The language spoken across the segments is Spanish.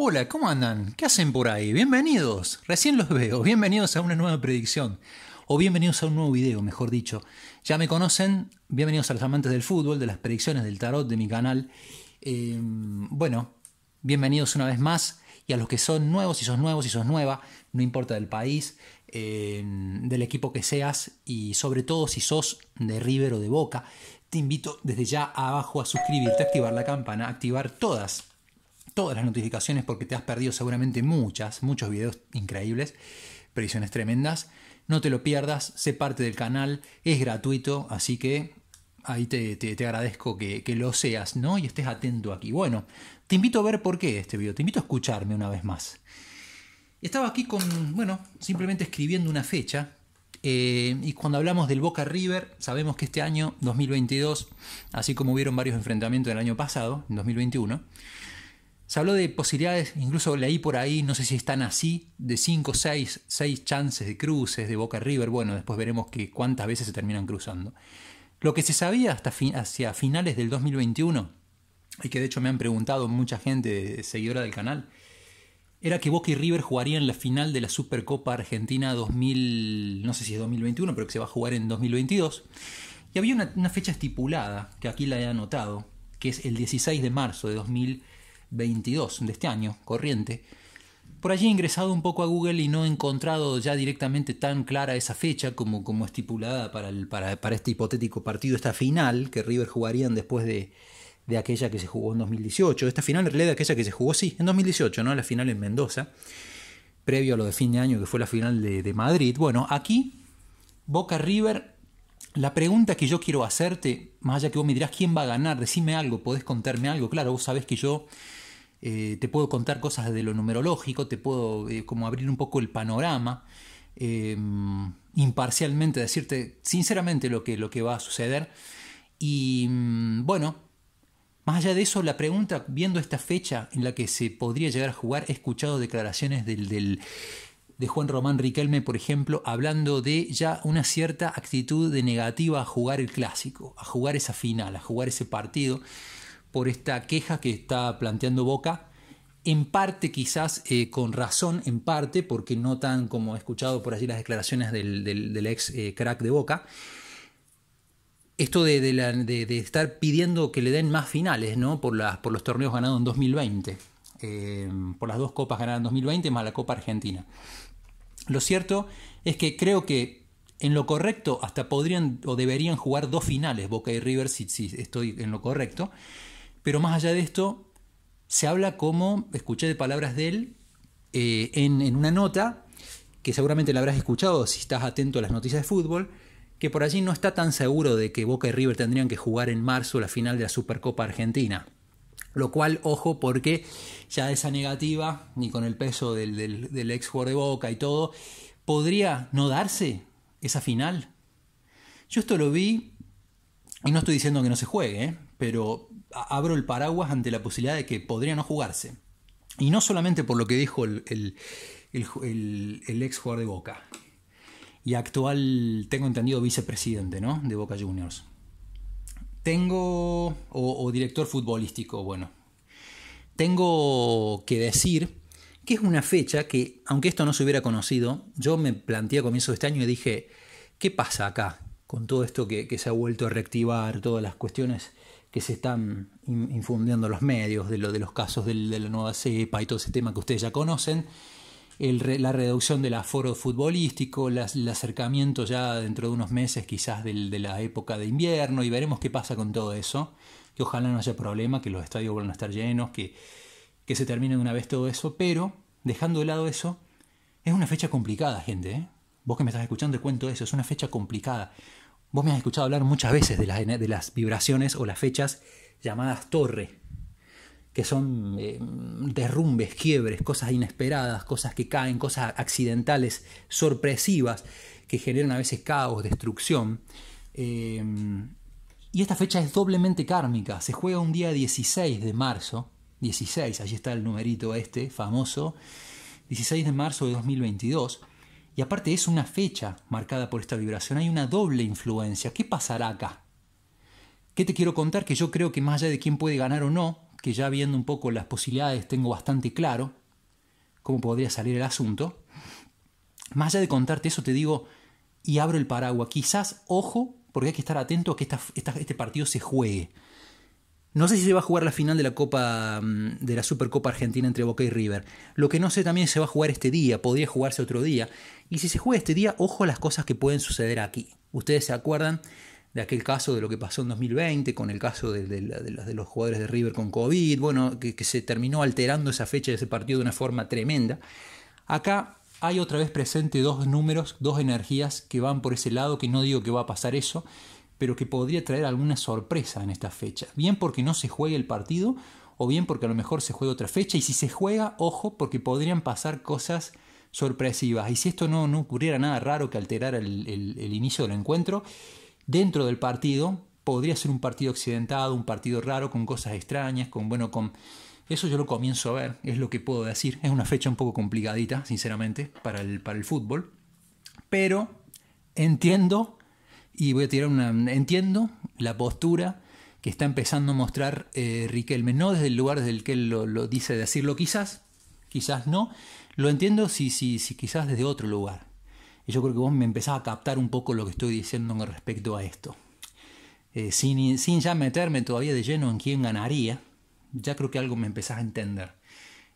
Hola, ¿cómo andan? ¿Qué hacen por ahí? Bienvenidos, recién los veo, bienvenidos a una nueva predicción, o bienvenidos a un nuevo video, mejor dicho. Ya me conocen, bienvenidos a los amantes del fútbol, de las predicciones del tarot de mi canal. Em, bueno, bienvenidos una vez más, y a los que son nuevos, si sos nuevos, si sos nueva, no importa del país, em, del equipo que seas, y sobre todo si sos de River o de Boca, te invito desde ya abajo a suscribirte, activar la campana, activar todas todas las notificaciones porque te has perdido seguramente muchas, muchos videos increíbles, previsiones tremendas. No te lo pierdas, sé parte del canal, es gratuito, así que ahí te, agradezco que, lo seas, ¿no? Y estés atento aquí. Bueno, te invito a ver por qué este video, te invito a escucharme una vez más. Estaba aquí con, bueno, simplemente escribiendo una fecha. Eh, y cuando hablamos del Boca River, sabemos que este año 2022, así como hubieron varios enfrentamientos del año pasado, en 2021, se habló de posibilidades, incluso leí por ahí, no sé si están así, de 5, 6, 6 chances de cruces de Boca River. Bueno, después veremos cuántas veces se terminan cruzando. Lo que se sabía hasta hacia finales del 2021, y que de hecho me han preguntado mucha gente seguidora del canal, era que Boca y River jugarían la final de la Supercopa Argentina 2000, no sé si es 2021, pero que se va a jugar en 2022. Y había una, una fecha estipulada, que aquí la he anotado, que es el 16 de marzo de 2021 22 de este año, corriente, por allí he ingresado un poco a Google y no he encontrado ya directamente tan clara esa fecha como, como estipulada para, para, este hipotético partido, esta final que River jugarían después de, de, aquella que se jugó en 2018. Esta final en realidad de aquella que se jugó, sí, en 2018, ¿no? La final en Mendoza, previo a lo de fin de año que fue la final de, de Madrid. Bueno, aquí Boca River la pregunta que yo quiero hacerte, más allá que vos me dirás quién va a ganar, decime algo, podés contarme algo. Claro, vos sabés que yo eh, te puedo contar cosas de lo numerológico, te puedo eh, como abrir un poco el panorama, em, imparcialmente decirte sinceramente lo que, lo que va a suceder. Y mm, bueno, más allá de eso, la pregunta, viendo esta fecha en la que se podría llegar a jugar, he escuchado declaraciones del, del de Juan Román Riquelme, por ejemplo, hablando de ya una cierta actitud de negativa a jugar el clásico, a jugar esa final, a jugar ese partido, por esta queja que está planteando Boca, en parte quizás eh, con razón, en parte porque no tan como he escuchado por allí las declaraciones del, ex eh, crack de Boca, esto de, de, estar pidiendo que le den más finales ¿no? por, por los torneos ganados en 2020. Eh, por las dos copas ganadas en 2020 más la Copa Argentina. Lo cierto es que creo que en lo correcto hasta podrían o deberían jugar dos finales Boca y River si, estoy en lo correcto. Pero más allá de esto, se habla como, escuché de palabras de él, eh, en, una nota, que seguramente la habrás escuchado si estás atento a las noticias de fútbol, que por allí no está tan seguro de que Boca y River tendrían que jugar en marzo la final de la Supercopa Argentina. Lo cual, ojo, porque ya esa negativa, ni con el peso del, del, ex jugador de Boca y todo, podría no darse esa final. Yo esto lo vi, y no estoy diciendo que no se juegue, ¿eh? pero abro el paraguas ante la posibilidad de que podría no jugarse. Y no solamente por lo que dijo el, el, el ex jugador de Boca y actual, tengo entendido, vicepresidente ¿no? de Boca Juniors tengo, o, director futbolístico, bueno, tengo que decir que es una fecha que, aunque esto no se hubiera conocido, yo me planteé a comienzos de este año y dije, ¿qué pasa acá con todo esto que, se ha vuelto a reactivar, todas las cuestiones que se están infundiendo en los medios, de lo de los casos de la nueva cepa y todo ese tema que ustedes ya conocen? la reducción del aforo futbolístico, el acercamiento ya dentro de unos meses quizás de la época de invierno y veremos qué pasa con todo eso, que ojalá no haya problema, que los estadios vuelvan a estar llenos, que, que se termine de una vez todo eso, pero dejando de lado eso, es una fecha complicada, gente. ¿eh? Vos que me estás escuchando te cuento eso, es una fecha complicada. Vos me has escuchado hablar muchas veces de las, de las vibraciones o las fechas llamadas torre que son eh, derrumbes, quiebres, cosas inesperadas, cosas que caen, cosas accidentales, sorpresivas, que generan a veces caos, destrucción. Eh, y esta fecha es doblemente kármica. Se juega un día 16 de marzo. 16, allí está el numerito este famoso. 16 de marzo de 2022. Y aparte es una fecha marcada por esta vibración. Hay una doble influencia. ¿Qué pasará acá? ¿Qué te quiero contar? Que yo creo que más allá de quién puede ganar o no, que ya viendo un poco las posibilidades tengo bastante claro cómo podría salir el asunto. Más allá de contarte eso, te digo, y abro el paraguas, quizás, ojo, porque hay que estar atento a que este partido se juegue. No sé si se va a jugar la final de la Copa mm, de la Supercopa Argentina entre Boca y River. Lo que no sé también se va a jugar este día, podría jugarse otro día. Y si se juega este día, ojo a las cosas que pueden suceder aquí. Ustedes se acuerdan de aquel caso de lo que pasó en 2020, con el caso de, los jugadores de River con COVID, bueno, que, se terminó alterando esa fecha de ese partido de una forma tremenda. Acá hay otra vez presente dos números, dos energías que van por ese lado, que no digo que va a pasar eso, pero que podría traer alguna sorpresa en esta fecha. Bien porque no se juegue el partido, o bien porque a lo mejor se juega otra fecha, y si se juega, ojo, porque podrían pasar cosas sorpresivas. Y si esto no, no ocurriera nada raro que alterara el inicio del encuentro, dentro del partido podría ser un partido accidentado, un partido raro, con cosas extrañas, con, bueno, con... Eso yo lo comienzo a ver, es lo que puedo decir. Es una fecha un poco complicadita, sinceramente, para el, para el fútbol. Pero entiendo, y voy a tirar una... Entiendo la postura que está empezando a mostrar eh, Riquelme, no desde el lugar desde el que él lo, dice decirlo, quizás, quizás no, lo entiendo si, si, si quizás desde otro lugar, y yo creo que vos me empezás a captar un poco lo que estoy diciendo con respecto a esto. Eh, sin, sin, ya meterme todavía de lleno en quién ganaría, ya creo que algo me empezás a entender.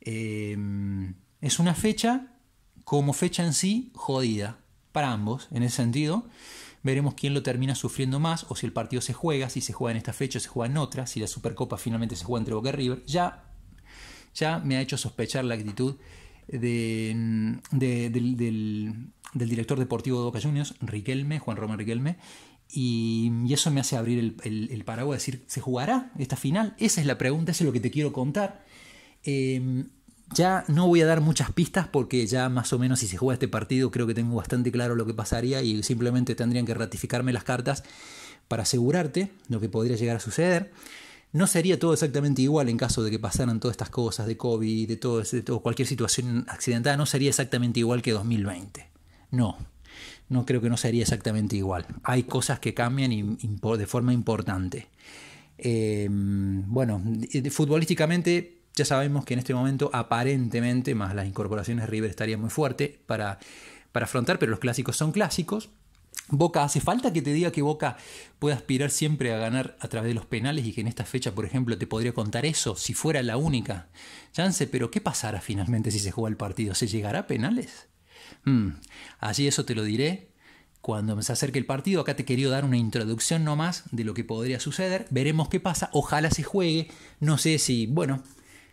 Eh, es una fecha, como fecha en sí, jodida para ambos, en ese sentido. Veremos quién lo termina sufriendo más o si el partido se juega, si se juega en esta fecha o se juega en otra, si la Supercopa finalmente se juega entre Boca y River. Ya, ya me ha hecho sospechar la actitud Mm, del, director deportivo de Boca Juniors, Riquelme, Juan Román Riquelme, y, eso me hace abrir el, paraguas el paraguas, decir, ¿se jugará esta final? Esa es la pregunta, eso es lo que te quiero contar. Em, ya no voy a dar muchas pistas porque ya más o menos si se juega este partido creo que tengo bastante claro lo que pasaría y simplemente tendrían que ratificarme las cartas para asegurarte lo que podría llegar a suceder. No sería todo exactamente igual en caso de que pasaran todas estas cosas de COVID, de todo, todo cualquier situación accidentada, no sería exactamente igual que 2020. No, no creo que no sería exactamente igual. Hay cosas que cambian de forma importante. Em, bueno, futbolísticamente ya sabemos que en este momento aparentemente, más las incorporaciones River estarían muy fuerte para, para afrontar, pero los clásicos son clásicos. Boca, hace falta que te diga que Boca puede aspirar siempre a ganar a través de los penales y que en esta fecha, por ejemplo, te podría contar eso si fuera la única chance, pero ¿qué pasará finalmente si se juega el partido? ¿Se llegará a penales? Hmm, Así eso te lo diré cuando se acerque el partido. Acá te quería dar una introducción nomás de lo que podría suceder. Veremos qué pasa. Ojalá se juegue. No sé si, bueno,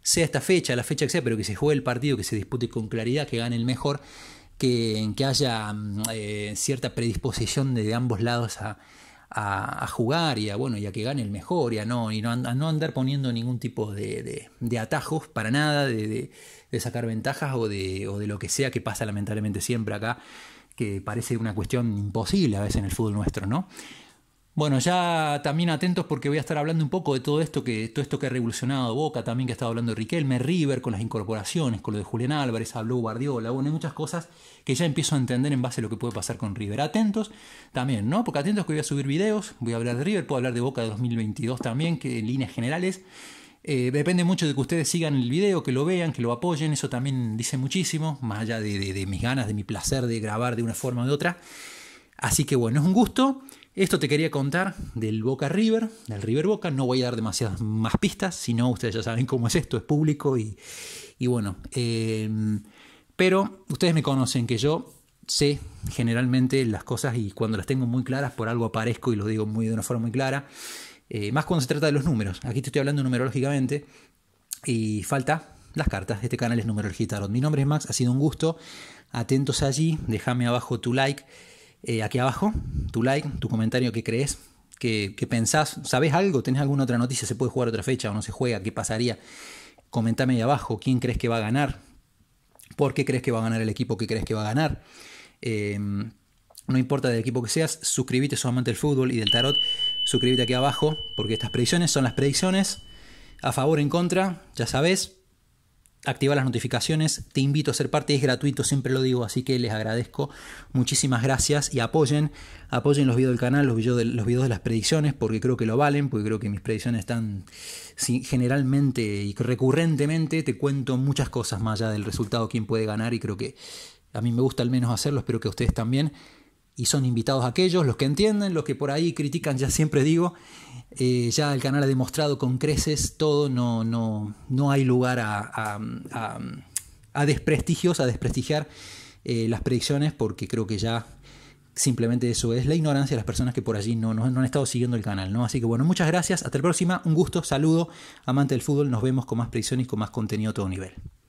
sea esta fecha, la fecha que sea, pero que se juegue el partido, que se dispute con claridad, que gane el mejor que, que haya mm, eh, cierta predisposición de, ambos lados a, jugar y a, bueno, y a que gane el mejor y a no, andar poniendo ningún tipo de, atajos para nada, de, sacar ventajas o de, o de lo que sea que pasa lamentablemente siempre acá, que parece una cuestión imposible a veces en el fútbol nuestro, ¿no? Bueno, ya también atentos porque voy a estar hablando un poco de todo esto que todo esto que ha revolucionado Boca, también que ha estado hablando de Riquelme, River con las incorporaciones, con lo de Julián Álvarez, habló Guardiola, bueno, hay muchas cosas que ya empiezo a entender en base a lo que puede pasar con River. Atentos también, ¿no? Porque atentos que voy a subir videos, voy a hablar de River, puedo hablar de Boca de 2022 también, que en líneas generales. Eh, depende mucho de que ustedes sigan el video, que lo vean, que lo apoyen, eso también dice muchísimo, más allá de, mis ganas, de mi placer de grabar de una forma u de otra. Así que bueno, es un gusto. Esto te quería contar del Boca River, del River Boca. No voy a dar demasiadas más pistas, si no, ustedes ya saben cómo es esto, es público y, bueno. Em, pero ustedes me conocen que yo sé generalmente las cosas y cuando las tengo muy claras por algo aparezco y lo digo muy, de una forma muy clara. Eh, más cuando se trata de los números. Aquí te estoy hablando numerológicamente y falta las cartas. Este canal es Numerología Tarot. Mi nombre es Max, ha sido un gusto. Atentos allí, déjame abajo tu like. Eh, aquí abajo tu like, tu comentario, qué crees, qué, pensás, sabes algo? ¿Tenés alguna otra noticia? ¿Se puede jugar otra fecha o no se juega? ¿Qué pasaría? Comentame ahí abajo quién crees que va a ganar, por qué crees que va a ganar el equipo que crees que va a ganar. Em, no importa del equipo que seas, suscríbete, solamente al fútbol y del tarot, suscríbete aquí abajo, porque estas predicciones son las predicciones a favor o en contra, ya sabes, activa las notificaciones. Te invito a ser parte, es gratuito, siempre lo digo, así que les agradezco. Muchísimas gracias y apoyen, apoyen los videos del canal, los videos de, los de las predicciones, porque creo que lo valen, porque creo que mis predicciones están generalmente y recurrentemente te cuento muchas cosas más allá del resultado, quién puede ganar y creo que a mí me gusta al menos hacerlo, espero que a ustedes también y son invitados aquellos, los que entienden, los que por ahí critican, ya siempre digo, eh, ya el canal ha demostrado con creces todo, no, hay lugar a, desprestigios, a desprestigiar eh, las predicciones, porque creo que ya simplemente eso es la ignorancia de las personas que por allí no, han estado siguiendo el canal, ¿no? Así que bueno, muchas gracias, hasta la próxima, un gusto, saludo, amante del fútbol, nos vemos con más predicciones y con más contenido a todo nivel.